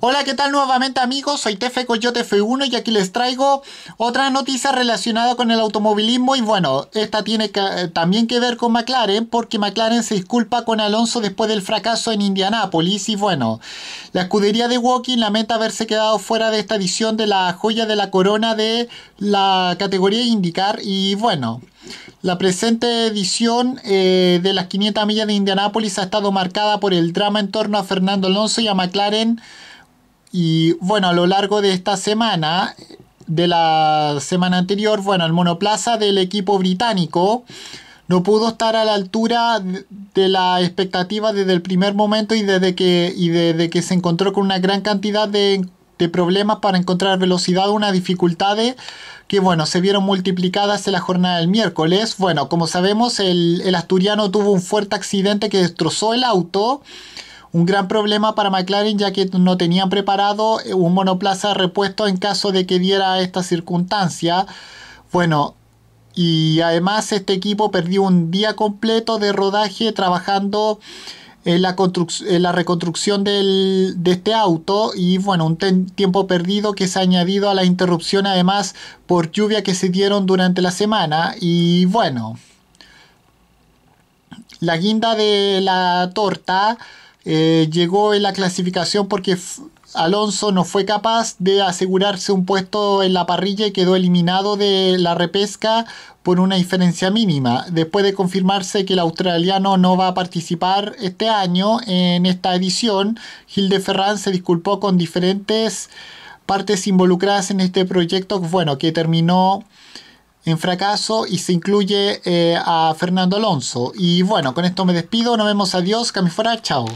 Hola, ¿qué tal nuevamente amigos? Soy Tefe Coyote F1 y aquí les traigo otra noticia relacionada con el automovilismo y bueno, esta tiene también que ver con McLaren porque McLaren se disculpa con Alonso después del fracaso en Indianápolis y bueno, la escudería de Walking lamenta haberse quedado fuera de esta edición de la joya de la corona de la categoría IndyCar y bueno, la presente edición eh, de las 500 millas de Indianápolis ha estado marcada por el drama en torno a Fernando Alonso y a McLaren y bueno, a lo largo de esta semana, de la semana anterior, bueno, el monoplaza del equipo británico no pudo estar a la altura de la expectativa desde el primer momento y desde que, y desde que se encontró con una gran cantidad de, problemas para encontrar velocidad, unas dificultades que bueno, se vieron multiplicadas en la jornada del miércoles. Bueno, como sabemos, el, el asturiano tuvo un fuerte accidente que destrozó el auto un gran problema para McLaren ya que no tenían preparado eh, un monoplaza repuesto en caso de que diera esta circunstancia. Bueno, y además este equipo perdió un día completo de rodaje trabajando en la, reconstrucción de este auto y bueno, un tiempo perdido que se ha añadido a la interrupción además por lluvia que se dieron durante la semana y bueno, la guinda de la torta eh, llegó en la clasificación porque Alonso no fue capaz de asegurarse un puesto en la parrilla y quedó eliminado de la repesca por una diferencia mínima, después de confirmarse que el australiano no va a participar este año en esta edición, Gilde Ferran se disculpó con diferentes partes involucradas en este proyecto, bueno, que terminó en fracaso y se incluye eh, a Fernando Alonso. Y bueno, con esto me despido, nos vemos, adiós, que fuera, chao.